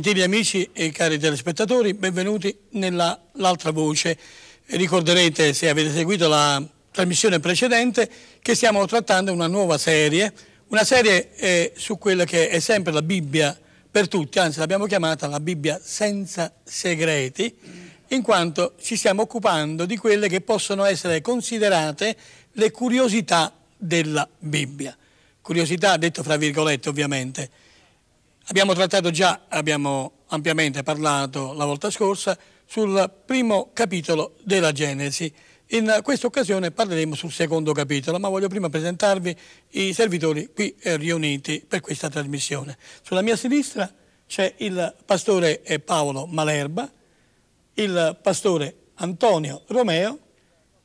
Gentili amici e cari telespettatori, benvenuti nell'altra voce. Ricorderete, se avete seguito la trasmissione precedente, che stiamo trattando una nuova serie, una serie eh, su quella che è sempre la Bibbia per tutti, anzi l'abbiamo chiamata la Bibbia senza segreti, in quanto ci stiamo occupando di quelle che possono essere considerate le curiosità della Bibbia. Curiosità detto fra virgolette ovviamente Abbiamo trattato già, abbiamo ampiamente parlato la volta scorsa, sul primo capitolo della Genesi. In questa occasione parleremo sul secondo capitolo, ma voglio prima presentarvi i servitori qui eh, riuniti per questa trasmissione. Sulla mia sinistra c'è il pastore eh, Paolo Malerba, il pastore Antonio Romeo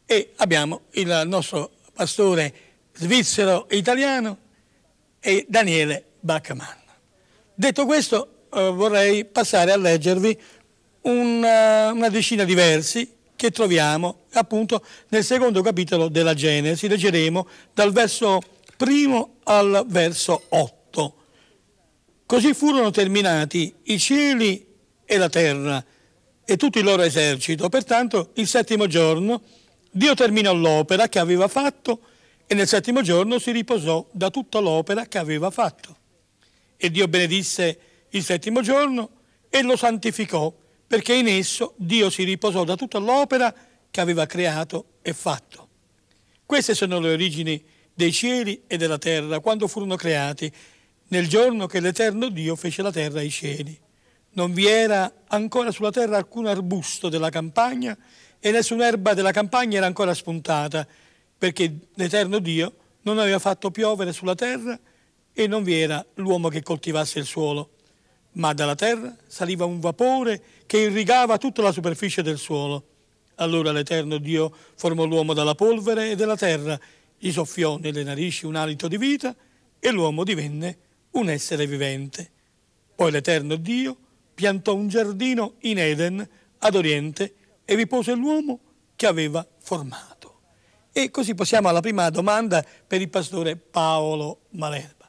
e abbiamo il nostro pastore svizzero italiano e Daniele Baccaman. Detto questo eh, vorrei passare a leggervi una, eh, una decina di versi che troviamo appunto nel secondo capitolo della Genesi. Leggeremo dal verso primo al verso 8. Così furono terminati i cieli e la terra e tutto il loro esercito. Pertanto il settimo giorno Dio terminò l'opera che aveva fatto e nel settimo giorno si riposò da tutta l'opera che aveva fatto. E Dio benedisse il settimo giorno e lo santificò, perché in esso Dio si riposò da tutta l'opera che aveva creato e fatto. Queste sono le origini dei cieli e della terra, quando furono creati, nel giorno che l'Eterno Dio fece la terra e i cieli. Non vi era ancora sulla terra alcun arbusto della campagna e nessun'erba della campagna era ancora spuntata, perché l'Eterno Dio non aveva fatto piovere sulla terra e non vi era l'uomo che coltivasse il suolo, ma dalla terra saliva un vapore che irrigava tutta la superficie del suolo. Allora l'Eterno Dio formò l'uomo dalla polvere e della terra, gli soffiò nelle narici un alito di vita e l'uomo divenne un essere vivente. Poi l'Eterno Dio piantò un giardino in Eden ad oriente e vi pose l'uomo che aveva formato. E così possiamo alla prima domanda per il pastore Paolo Malerba.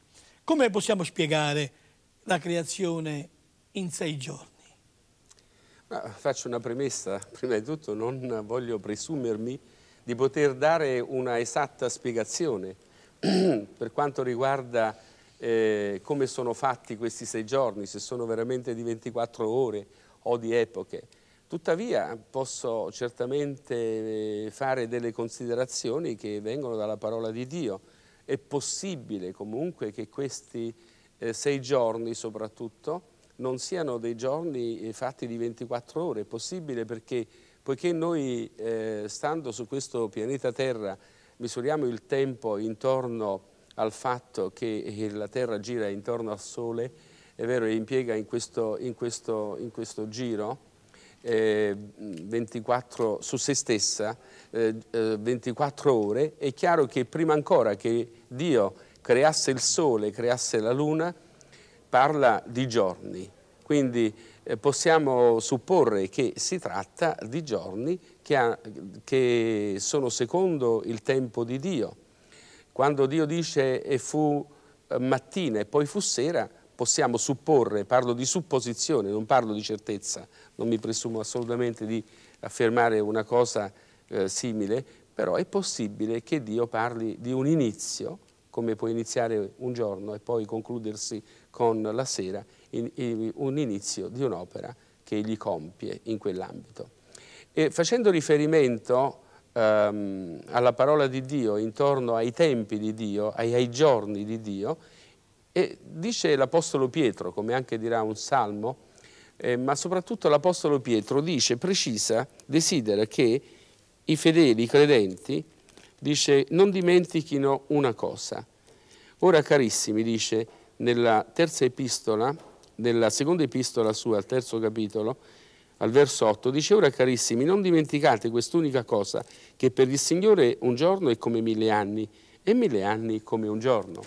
Come possiamo spiegare la creazione in sei giorni? Faccio una premessa, prima di tutto non voglio presumermi di poter dare una esatta spiegazione per quanto riguarda eh, come sono fatti questi sei giorni, se sono veramente di 24 ore o di epoche. Tuttavia posso certamente eh, fare delle considerazioni che vengono dalla parola di Dio è possibile comunque che questi eh, sei giorni soprattutto non siano dei giorni eh, fatti di 24 ore, è possibile perché poiché noi eh, stando su questo pianeta Terra misuriamo il tempo intorno al fatto che eh, la Terra gira intorno al Sole, è vero, impiega in questo, in questo, in questo giro, eh, 24 su se stessa eh, 24 eh, ore, è chiaro che prima ancora che Dio creasse il sole, creasse la luna, parla di giorni. Quindi eh, possiamo supporre che si tratta di giorni che, ha, che, sono secondo il tempo di Dio. Quando Dio dice e fu eh, mattina e poi fu sera, possiamo supporre, parlo di supposizione, non parlo di certezza, non mi presumo assolutamente di affermare una cosa eh, simile, però è possibile che Dio parli di un inizio, come può iniziare un giorno e poi concludersi con la sera, in, in, un inizio di un'opera che egli compie in quell'ambito. E facendo riferimento ehm, alla parola di Dio intorno ai tempi di Dio, ai, ai giorni di Dio, e dice l'Apostolo Pietro, come anche dirà un salmo, eh, ma soprattutto l'Apostolo Pietro dice, precisa, desidera che i fedeli, i credenti, dice, non dimentichino una cosa. Ora, carissimi, dice nella terza epistola, nella seconda epistola sua, al terzo capitolo, al verso 8, dice, ora carissimi, non dimenticate quest'unica cosa, che per il Signore un giorno è come mille anni, e mille anni come un giorno.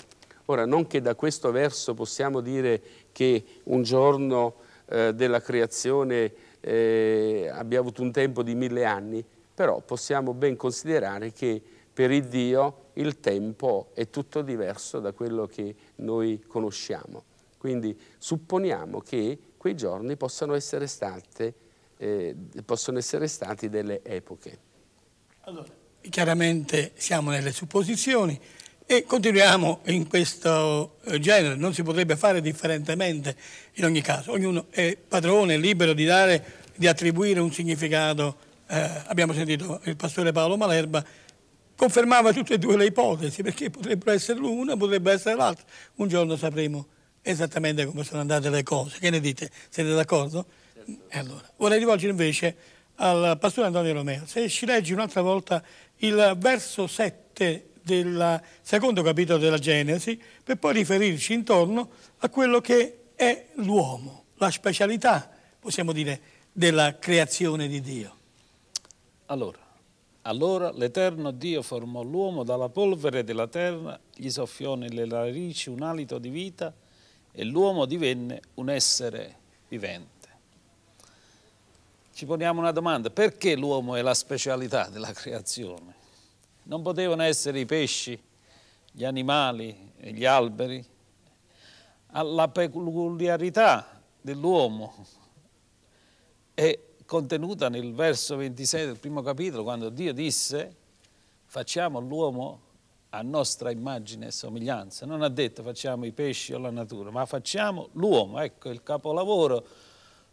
Ora, non che da questo verso possiamo dire che un giorno eh, della creazione eh, abbia avuto un tempo di mille anni, però possiamo ben considerare che per il Dio il tempo è tutto diverso da quello che noi conosciamo. Quindi supponiamo che quei giorni possano essere, state, eh, possono essere stati delle epoche. Allora, chiaramente siamo nelle supposizioni, e continuiamo in questo eh, genere, non si potrebbe fare differentemente in ogni caso. Ognuno è padrone, libero di dare, di attribuire un significato. Eh, abbiamo sentito il pastore Paolo Malerba confermava tutte e due le ipotesi, perché potrebbero essere l'una, potrebbe essere l'altra. Un giorno sapremo esattamente come sono andate le cose. Che ne dite? Siete d'accordo? Certo. Allora, vorrei rivolgere invece al pastore Antonio Romeo. Se ci leggi un'altra volta il verso 7 del secondo capitolo della Genesi per poi riferirci intorno a quello che è l'uomo, la specialità, possiamo dire, della creazione di Dio. Allora, allora l'Eterno Dio formò l'uomo dalla polvere della terra, gli soffiò nelle narici un alito di vita e l'uomo divenne un essere vivente. Ci poniamo una domanda, perché l'uomo è la specialità della creazione? non potevano essere i pesci, gli animali gli alberi, alla peculiarità dell'uomo è contenuta nel verso 26 del primo capitolo quando Dio disse facciamo l'uomo a nostra immagine e somiglianza, non ha detto facciamo i pesci o la natura, ma facciamo l'uomo, ecco il capolavoro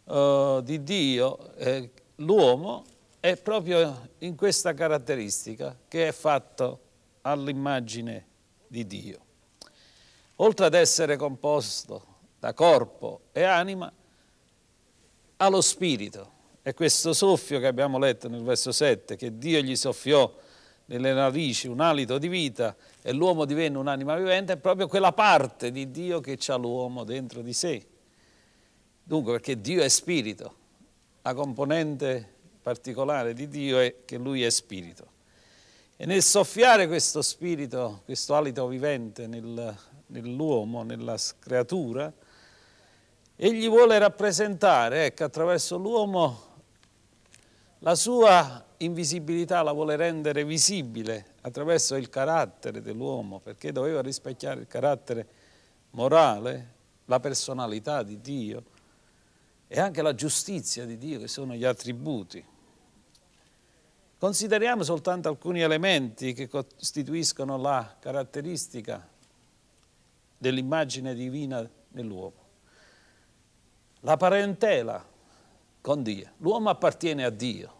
eh, di Dio, eh, l'uomo è proprio in questa caratteristica che è fatto all'immagine di Dio. Oltre ad essere composto da corpo e anima, ha lo spirito. E questo soffio che abbiamo letto nel verso 7, che Dio gli soffiò nelle narici un alito di vita e l'uomo divenne un'anima vivente, è proprio quella parte di Dio che ha l'uomo dentro di sé. Dunque, perché Dio è spirito, la componente particolare di Dio è che Lui è spirito. E nel soffiare questo spirito, questo alito vivente nel, nell'uomo, nella creatura, egli vuole rappresentare, ecco, attraverso l'uomo la sua invisibilità la vuole rendere visibile attraverso il carattere dell'uomo, perché doveva rispecchiare il carattere morale, la personalità di Dio e anche la giustizia di Dio, che sono gli attributi Consideriamo soltanto alcuni elementi che costituiscono la caratteristica dell'immagine divina nell'uomo. La parentela con Dio. L'uomo appartiene a Dio.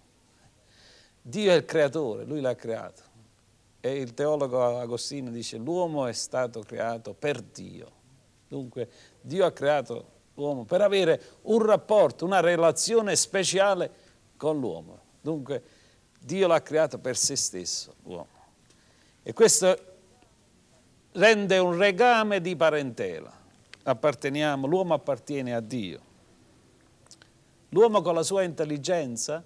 Dio è il creatore, lui l'ha creato. E il teologo Agostino dice l'uomo è stato creato per Dio. Dunque Dio ha creato l'uomo per avere un rapporto, una relazione speciale con l'uomo. Dunque Dio l'ha creato per se stesso, l'uomo. E questo rende un regame di parentela. Apparteniamo, l'uomo appartiene a Dio. L'uomo con la sua intelligenza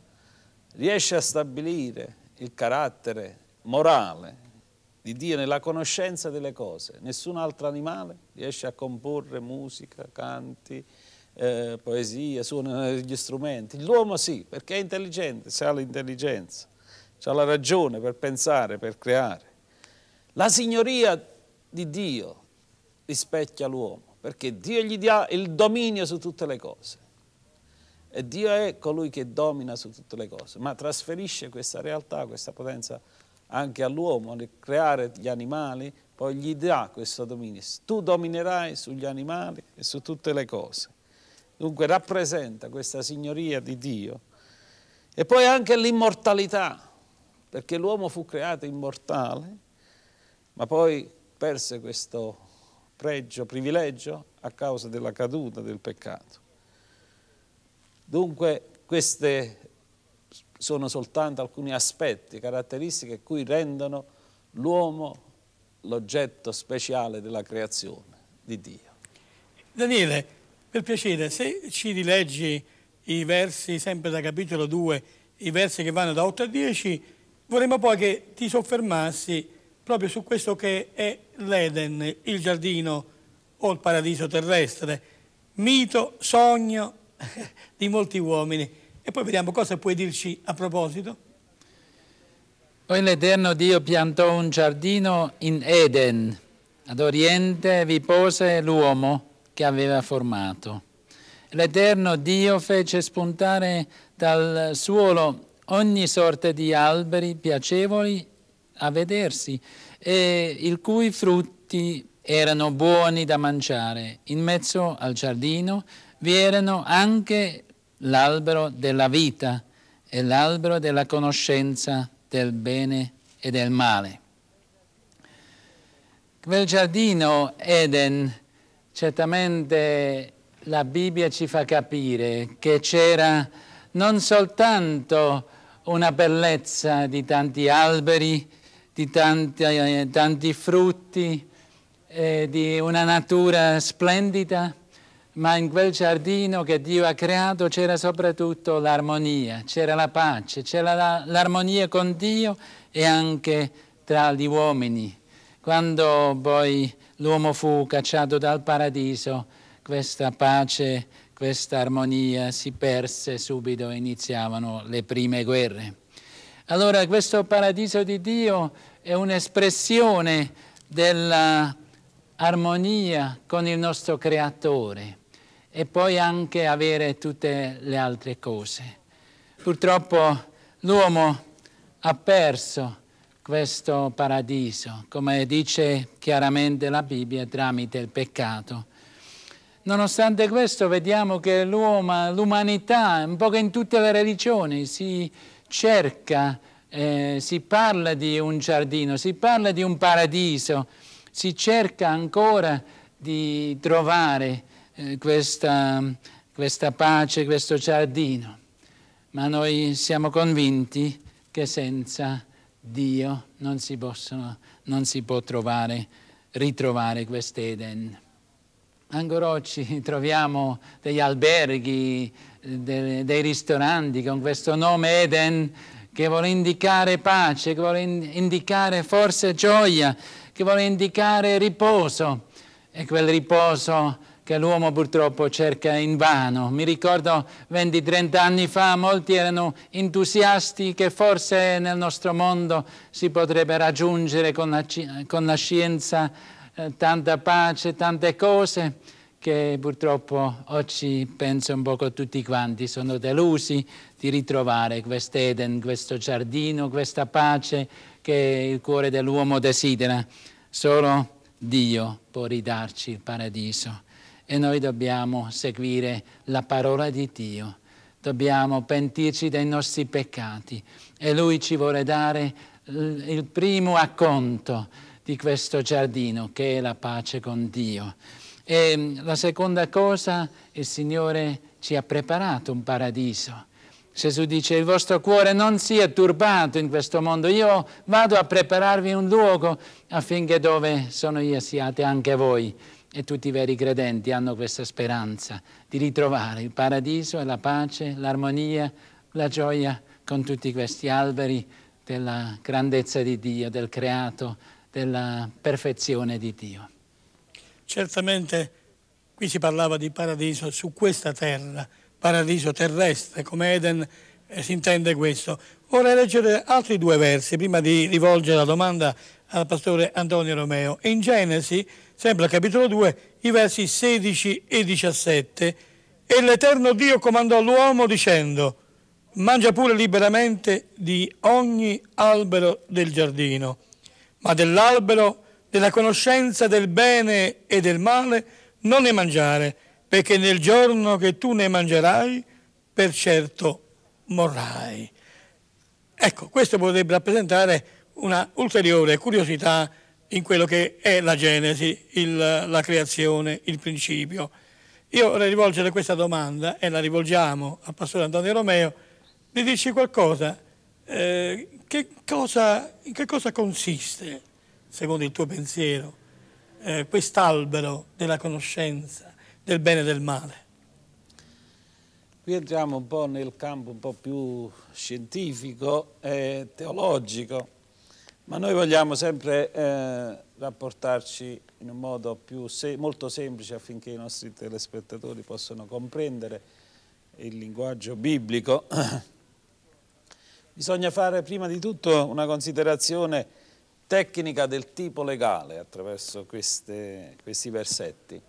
riesce a stabilire il carattere morale di Dio nella conoscenza delle cose. Nessun altro animale riesce a comporre musica, canti, eh, poesia, suonano gli strumenti. L'uomo sì, perché è intelligente, sa l'intelligenza c'ha la ragione per pensare, per creare. La signoria di Dio rispecchia l'uomo, perché Dio gli dà il dominio su tutte le cose. E Dio è colui che domina su tutte le cose, ma trasferisce questa realtà, questa potenza anche all'uomo, nel creare gli animali, poi gli dà questo dominio. Tu dominerai sugli animali e su tutte le cose. Dunque rappresenta questa signoria di Dio. E poi anche l'immortalità perché l'uomo fu creato immortale, ma poi perse questo pregio, privilegio a causa della caduta del peccato. Dunque queste sono soltanto alcuni aspetti, caratteristiche cui rendono l'uomo l'oggetto speciale della creazione di Dio. Daniele, per piacere, se ci rileggi i versi sempre da capitolo 2, i versi che vanno da 8 a 10, Vorremmo poi che ti soffermassi proprio su questo che è l'Eden, il giardino o il paradiso terrestre, mito, sogno di molti uomini. E poi vediamo cosa puoi dirci a proposito. Poi l'Eterno Dio piantò un giardino in Eden, ad oriente vi pose l'uomo che aveva formato. L'Eterno Dio fece spuntare dal suolo ogni sorta di alberi piacevoli a vedersi, e il cui frutti erano buoni da mangiare. In mezzo al giardino vi erano anche l'albero della vita e l'albero della conoscenza del bene e del male. Quel giardino Eden, certamente la Bibbia ci fa capire che c'era non soltanto una bellezza di tanti alberi, di tanti, eh, tanti frutti, eh, di una natura splendida, ma in quel giardino che Dio ha creato c'era soprattutto l'armonia, c'era la pace, c'era l'armonia con Dio e anche tra gli uomini. Quando poi l'uomo fu cacciato dal paradiso, questa pace questa armonia si perse subito, iniziavano le prime guerre. Allora questo paradiso di Dio è un'espressione dell'armonia con il nostro creatore e poi anche avere tutte le altre cose. Purtroppo l'uomo ha perso questo paradiso, come dice chiaramente la Bibbia, tramite il peccato. Nonostante questo vediamo che l'uomo, l'umanità, un po' che in tutte le religioni si cerca, eh, si parla di un giardino, si parla di un paradiso, si cerca ancora di trovare eh, questa, questa pace, questo giardino. Ma noi siamo convinti che senza Dio non si, possono, non si può trovare, ritrovare quest'Eden ancora oggi troviamo degli alberghi, dei, dei ristoranti con questo nome Eden che vuole indicare pace, che vuole indicare forse gioia, che vuole indicare riposo. E quel riposo che l'uomo purtroppo cerca in vano. Mi ricordo 20-30 anni fa molti erano entusiasti che forse nel nostro mondo si potrebbe raggiungere con la, con la scienza eh, tanta pace, tante cose che purtroppo oggi penso un poco tutti quanti sono delusi di ritrovare quest'Eden, questo giardino, questa pace che il cuore dell'uomo desidera. Solo Dio può ridarci il paradiso e noi dobbiamo seguire la parola di Dio. Dobbiamo pentirci dei nostri peccati e Lui ci vuole dare il primo acconto di questo giardino che è la pace con Dio. E ehm, la seconda cosa, il Signore ci ha preparato un paradiso. Gesù dice il vostro cuore non sia turbato in questo mondo, io vado a prepararvi un luogo affinché dove sono io siate anche voi. E tutti i veri credenti hanno questa speranza di ritrovare il paradiso e la pace, l'armonia, la gioia con tutti questi alberi della grandezza di Dio, del creato, della perfezione di Dio. Certamente qui si parlava di paradiso su questa terra, paradiso terrestre, come Eden eh, si intende questo. Vorrei leggere altri due versi prima di rivolgere la domanda al pastore Antonio Romeo. In Genesi, sempre al capitolo 2, i versi 16 e 17, e l'Eterno Dio comandò l'uomo dicendo, mangia pure liberamente di ogni albero del giardino ma dell'albero della conoscenza del bene e del male non ne mangiare, perché nel giorno che tu ne mangerai, per certo morrai. Ecco, questo potrebbe rappresentare una ulteriore curiosità in quello che è la Genesi, il, la creazione, il principio. Io vorrei rivolgere questa domanda e la rivolgiamo al pastore Antonio Romeo, di dirci qualcosa eh, che cosa, in che cosa consiste, secondo il tuo pensiero, eh, quest'albero della conoscenza del bene e del male? Qui entriamo un po' nel campo un po' più scientifico e teologico, ma noi vogliamo sempre eh, rapportarci in un modo più se molto semplice affinché i nostri telespettatori possano comprendere il linguaggio biblico. Bisogna fare prima di tutto una considerazione tecnica del tipo legale attraverso queste, questi versetti.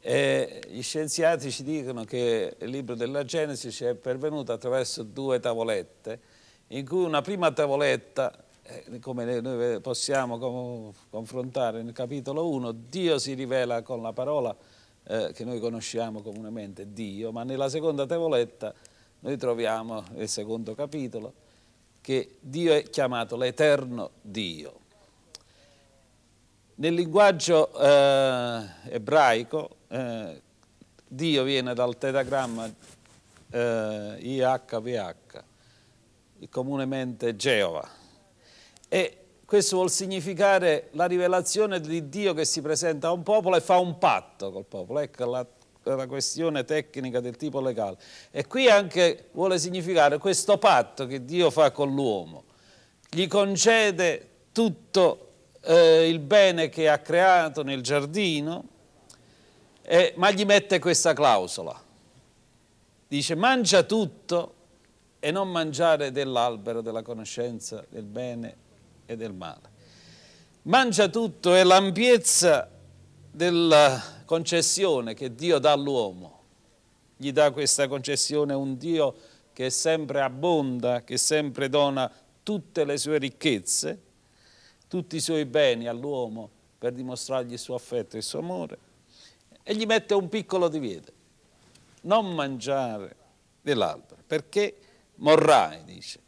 E gli scienziati ci dicono che il libro della Genesi ci è pervenuto attraverso due tavolette, in cui una prima tavoletta, eh, come noi possiamo confrontare nel capitolo 1, Dio si rivela con la parola eh, che noi conosciamo comunemente Dio, ma nella seconda tavoletta noi troviamo nel secondo capitolo che Dio è chiamato l'Eterno Dio. Nel linguaggio eh, ebraico eh, Dio viene dal tetagramma eh, IHVH, comunemente Geova, e questo vuol significare la rivelazione di Dio che si presenta a un popolo e fa un patto col popolo. Ecco la una questione tecnica del tipo legale. E qui anche vuole significare questo patto che Dio fa con l'uomo. Gli concede tutto eh, il bene che ha creato nel giardino, eh, ma gli mette questa clausola. Dice mangia tutto e non mangiare dell'albero della conoscenza del bene e del male. Mangia tutto e l'ampiezza della concessione che Dio dà all'uomo. Gli dà questa concessione un Dio che è sempre abbonda, che sempre dona tutte le sue ricchezze, tutti i suoi beni all'uomo per dimostrargli il suo affetto e il suo amore. E gli mette un piccolo divieto, non mangiare dell'albero, perché morrai, dice.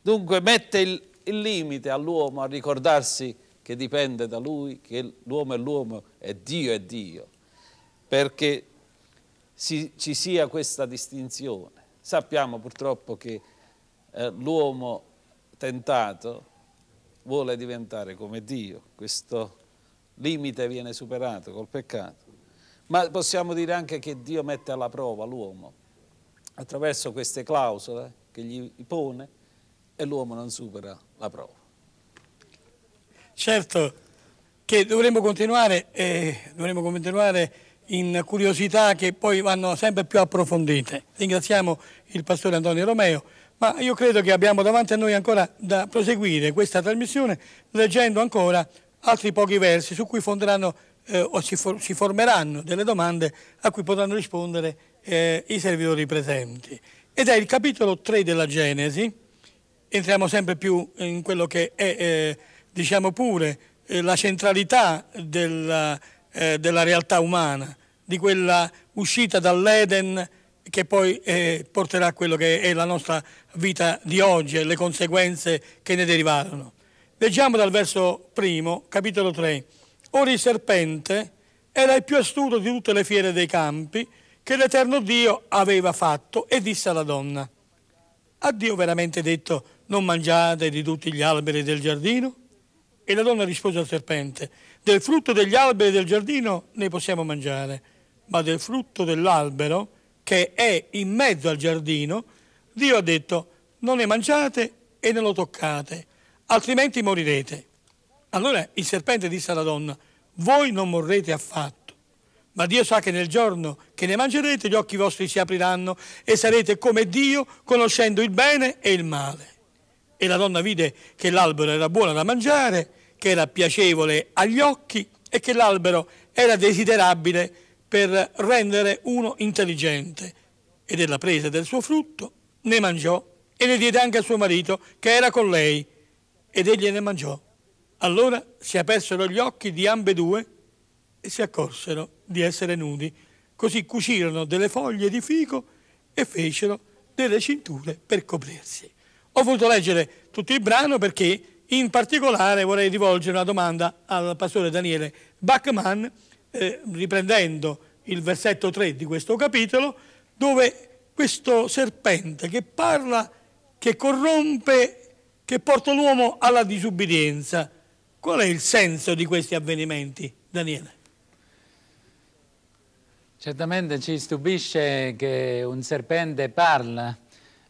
Dunque mette il, il limite all'uomo a ricordarsi che dipende da lui, che l'uomo è l'uomo e Dio è Dio perché si, ci sia questa distinzione. Sappiamo purtroppo che eh, l'uomo tentato vuole diventare come Dio, questo limite viene superato col peccato, ma possiamo dire anche che Dio mette alla prova l'uomo attraverso queste clausole che gli pone e l'uomo non supera la prova. Certo che dovremmo continuare, eh, dovremmo continuare in curiosità che poi vanno sempre più approfondite. Ringraziamo il pastore Antonio Romeo, ma io credo che abbiamo davanti a noi ancora da proseguire questa trasmissione leggendo ancora altri pochi versi su cui fonderanno eh, o si, for si, formeranno delle domande a cui potranno rispondere eh, i servitori presenti. Ed è il capitolo 3 della Genesi, entriamo sempre più in quello che è, eh, diciamo pure, eh, la centralità della eh, della realtà umana, di quella uscita dall'Eden che poi eh, porterà a quello che è la nostra vita di oggi e le conseguenze che ne derivarono. Leggiamo dal verso primo, capitolo 3. Ora il serpente era il più astuto di tutte le fiere dei campi che l'Eterno Dio aveva fatto e disse alla donna, ha Dio veramente detto non mangiate di tutti gli alberi del giardino? E la donna rispose al serpente, del frutto degli alberi del giardino ne possiamo mangiare, ma del frutto dell'albero che è in mezzo al giardino, Dio ha detto, non ne mangiate e non lo toccate, altrimenti morirete. Allora il serpente disse alla donna, voi non morrete affatto. Ma Dio sa che nel giorno che ne mangerete gli occhi vostri si apriranno e sarete come Dio conoscendo il bene e il male. E la donna vide che l'albero era buono da mangiare che era piacevole agli occhi e che l'albero era desiderabile per rendere uno intelligente. E della presa del suo frutto ne mangiò e ne diede anche a suo marito, che era con lei, ed egli ne mangiò. Allora si apersero gli occhi di ambedue e si accorsero di essere nudi. Così cucirono delle foglie di fico e fecero delle cinture per coprirsi. Ho voluto leggere tutto il brano perché in particolare vorrei rivolgere una domanda al pastore Daniele Bachmann, eh, riprendendo il versetto 3 di questo capitolo, dove questo serpente che parla, che corrompe, che porta l'uomo alla disubbidienza. Qual è il senso di questi avvenimenti, Daniele? Certamente ci stupisce che un serpente parla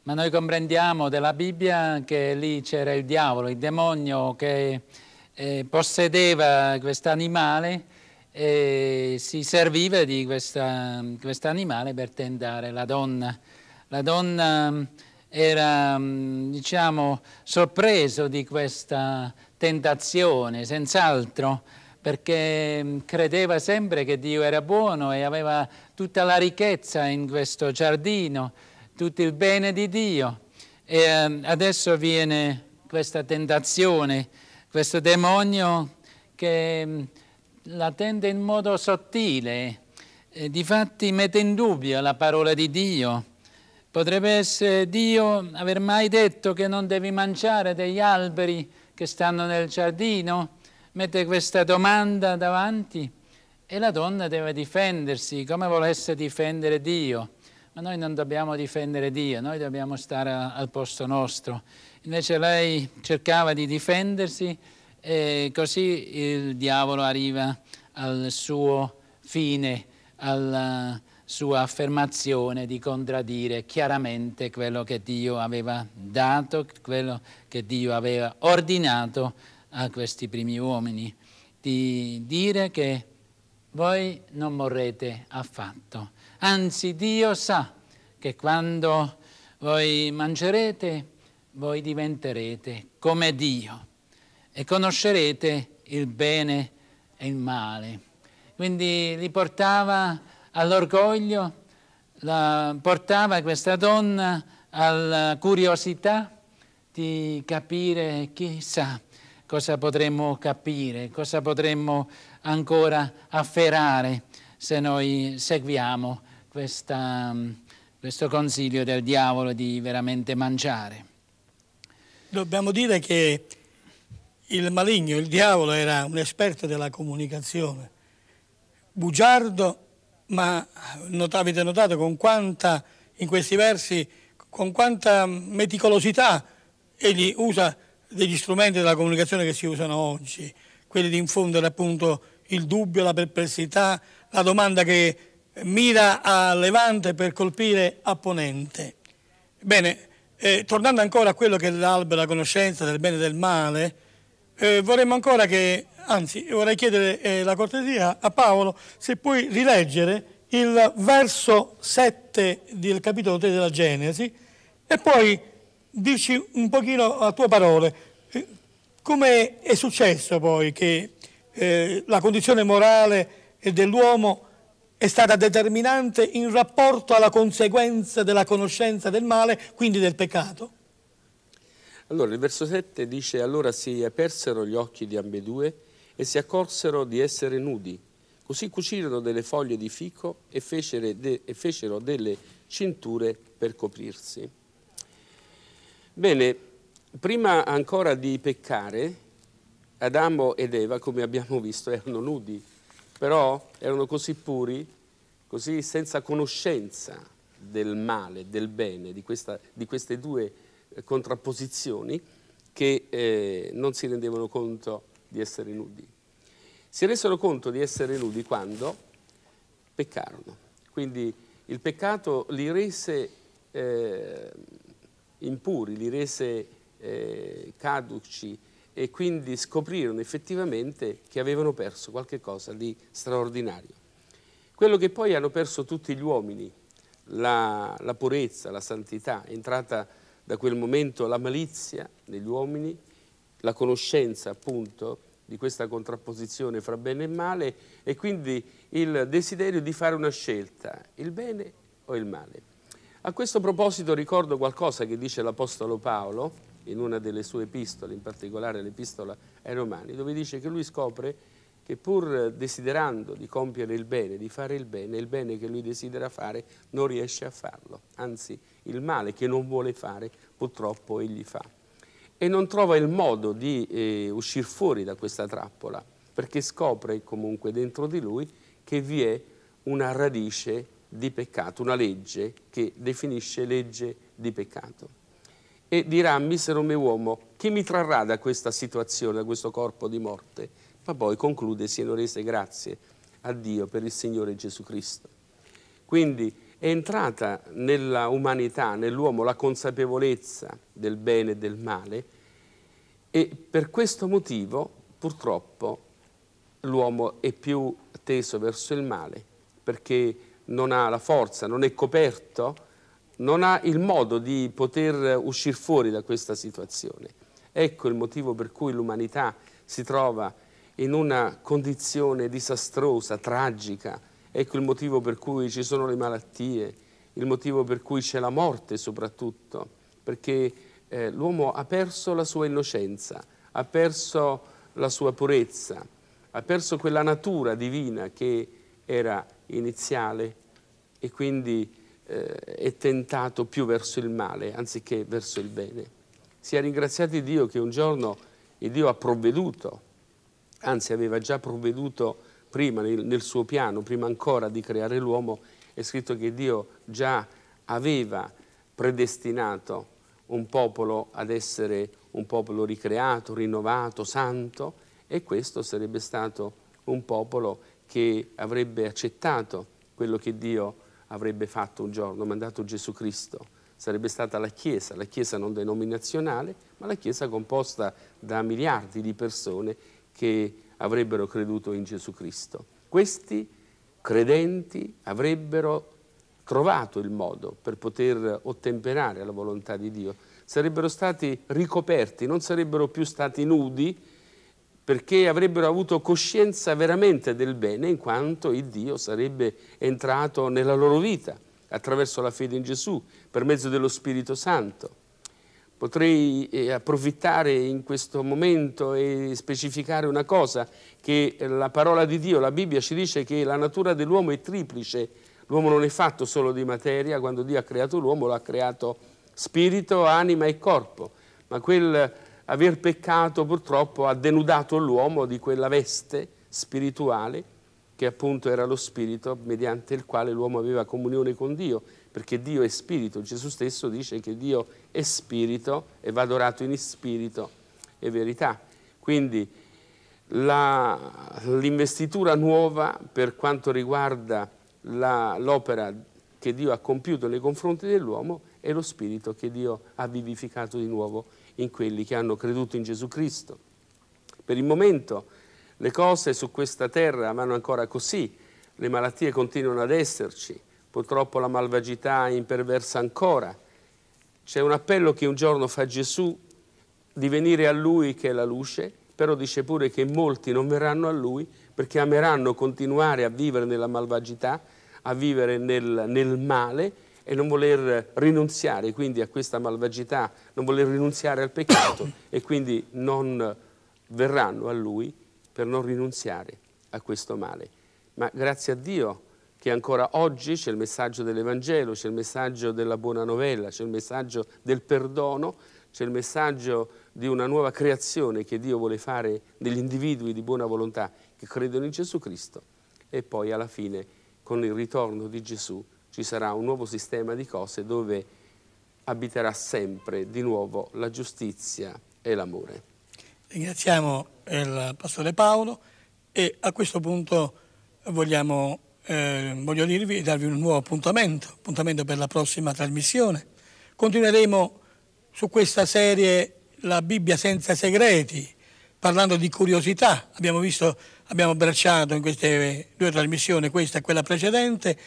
ma noi comprendiamo dalla Bibbia che lì c'era il diavolo, il demonio che eh, possedeva questo animale e si serviva di questo animale per tentare la donna. La donna mm, era, mm, diciamo, sorpreso di questa tentazione, senz'altro, perché mm, credeva sempre che Dio era buono e aveva tutta la ricchezza in questo giardino tutto il bene di Dio. E ehm, adesso viene questa tentazione, questo demonio che ehm, la tende in modo sottile, e difatti mette in dubbio la parola di Dio. Potrebbe essere Dio aver mai detto che non devi mangiare degli alberi che stanno nel giardino? Mette questa domanda davanti e la donna deve difendersi come volesse difendere Dio ma noi non dobbiamo difendere Dio, noi dobbiamo stare al posto nostro. Invece lei cercava di difendersi e così il diavolo arriva al suo fine, alla eh, sua affermazione di contraddire chiaramente quello che Dio aveva dato, quello che Dio aveva ordinato a questi primi uomini, di dire che voi non morrete affatto. Anzi, Dio sa che quando voi mangerete, voi diventerete come Dio e conoscerete il bene e il male. Quindi li portava all'orgoglio, portava questa donna alla curiosità di capire chissà cosa potremmo capire, cosa potremmo ancora afferrare se noi seguiamo questa, mm, questo consiglio del diavolo di veramente mangiare. Dobbiamo dire che il maligno, il diavolo, era un esperto della comunicazione, bugiardo, ma not avete notato con quanta, in questi versi, con quanta meticolosità egli usa degli strumenti della comunicazione che si usano oggi, quelli di infondere appunto il dubbio, la perplessità, la domanda che mira a Levante per colpire a Ponente. Bene, eh, tornando ancora a quello che è l'albero la conoscenza del bene e del male, eh, vorremmo ancora che, anzi vorrei chiedere eh, la cortesia a Paolo se puoi rileggere il verso 7 del capitolo 3 della Genesi e poi dirci un pochino a tue parole eh, come è successo poi che eh, la condizione morale dell'uomo è stata determinante in rapporto alla conseguenza della conoscenza del male, quindi del peccato? Allora, il verso 7 dice, allora si apersero gli occhi di ambedue e si accorsero di essere nudi. Così cucirono delle foglie di fico e, de e fecero delle cinture per coprirsi. Bene, prima ancora di peccare, Adamo ed Eva, come abbiamo visto, erano nudi però erano così puri, così senza conoscenza del male, del bene, di, questa, di queste due eh, contrapposizioni, che eh, non si rendevano conto di essere nudi. Si resero conto di essere nudi quando peccarono. Quindi il peccato li rese eh, impuri, li rese eh, caduci, e quindi scoprirono effettivamente che avevano perso qualcosa di straordinario. Quello che poi hanno perso tutti gli uomini, la, la purezza, la santità, è entrata da quel momento la malizia negli uomini, la conoscenza appunto di questa contrapposizione fra bene e male e quindi il desiderio di fare una scelta, il bene o il male. A questo proposito ricordo qualcosa che dice l'Apostolo Paolo in una delle sue epistole, in particolare l'epistola ai Romani, dove dice che lui scopre che pur desiderando di compiere il bene, di fare il bene, il bene che lui desidera fare non riesce a farlo, anzi il male che non vuole fare purtroppo egli fa. E non trova il modo di eh, uscire fuori da questa trappola, perché scopre comunque dentro di lui che vi è una radice di peccato, una legge che definisce legge di peccato e dirà, misero mio uomo, chi mi trarrà da questa situazione, da questo corpo di morte? Ma poi conclude, siano rese grazie a Dio per il Signore Gesù Cristo. Quindi è entrata nella umanità, nell'uomo, la consapevolezza del bene e del male e per questo motivo purtroppo l'uomo è più teso verso il male perché non ha la forza, non è coperto non ha il modo di poter uscire fuori da questa situazione. Ecco il motivo per cui l'umanità si trova in una condizione disastrosa, tragica, ecco il motivo per cui ci sono le malattie, il motivo per cui c'è la morte soprattutto, perché eh, l'uomo ha perso la sua innocenza, ha perso la sua purezza, ha perso quella natura divina che era iniziale e quindi eh, è tentato più verso il male anziché verso il bene. Sia ringraziati Dio che un giorno il Dio ha provveduto, anzi aveva già provveduto prima nel, nel suo piano, prima ancora di creare l'uomo, è scritto che Dio già aveva predestinato un popolo ad essere un popolo ricreato, rinnovato, santo e questo sarebbe stato un popolo che avrebbe accettato quello che Dio ha avrebbe fatto un giorno, mandato Gesù Cristo. Sarebbe stata la Chiesa, la Chiesa non denominazionale, ma la Chiesa composta da miliardi di persone che avrebbero creduto in Gesù Cristo. Questi credenti avrebbero trovato il modo per poter ottemperare alla volontà di Dio, sarebbero stati ricoperti, non sarebbero più stati nudi, perché avrebbero avuto coscienza veramente del bene in quanto il Dio sarebbe entrato nella loro vita attraverso la fede in Gesù, per mezzo dello Spirito Santo. Potrei eh, approfittare in questo momento e specificare una cosa, che eh, la parola di Dio, la Bibbia ci dice che la natura dell'uomo è triplice, l'uomo non è fatto solo di materia, quando Dio ha creato l'uomo l'ha creato spirito, anima e corpo, ma quel aver peccato purtroppo ha denudato l'uomo di quella veste spirituale che appunto era lo spirito mediante il quale l'uomo aveva comunione con Dio, perché Dio è spirito, Gesù stesso dice che Dio è spirito e va adorato in spirito e verità. Quindi l'investitura nuova per quanto riguarda l'opera che Dio ha compiuto nei confronti dell'uomo è lo spirito che Dio ha vivificato di nuovo in quelli che hanno creduto in Gesù Cristo. Per il momento le cose su questa terra vanno ancora così, le malattie continuano ad esserci, purtroppo la malvagità è imperversa ancora. C'è un appello che un giorno fa Gesù di venire a Lui che è la luce, però dice pure che molti non verranno a Lui perché ameranno continuare a vivere nella malvagità, a vivere nel, nel male e non voler rinunziare quindi a questa malvagità, non voler rinunziare al peccato e quindi non verranno a lui per non rinunziare a questo male. Ma grazie a Dio che ancora oggi c'è il messaggio dell'Evangelo, c'è il messaggio della buona novella, c'è il messaggio del perdono, c'è il messaggio di una nuova creazione che Dio vuole fare degli individui di buona volontà che credono in Gesù Cristo e poi alla fine con il ritorno di Gesù ci sarà un nuovo sistema di cose dove abiterà sempre di nuovo la giustizia e l'amore. Ringraziamo eh, il Pastore Paolo e a questo punto vogliamo, eh, voglio dirvi, e darvi un nuovo appuntamento, appuntamento per la prossima trasmissione. Continueremo su questa serie La Bibbia senza segreti, parlando di curiosità. Abbiamo visto, abbiamo abbracciato in queste due trasmissioni, questa e quella precedente,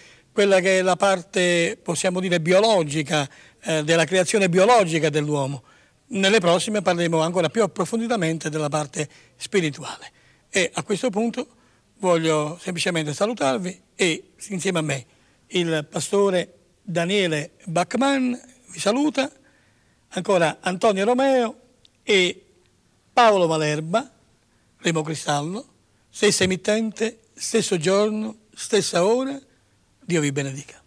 quella che è la parte, possiamo dire, biologica, eh, della creazione biologica dell'uomo. Nelle prossime parleremo ancora più approfonditamente della parte spirituale. E a questo punto voglio semplicemente salutarvi e insieme a me il pastore Daniele Bachmann vi saluta, ancora Antonio Romeo e Paolo Malerba, Remo Cristallo, stessa emittente, stesso giorno, stessa ora Dio vi benedica.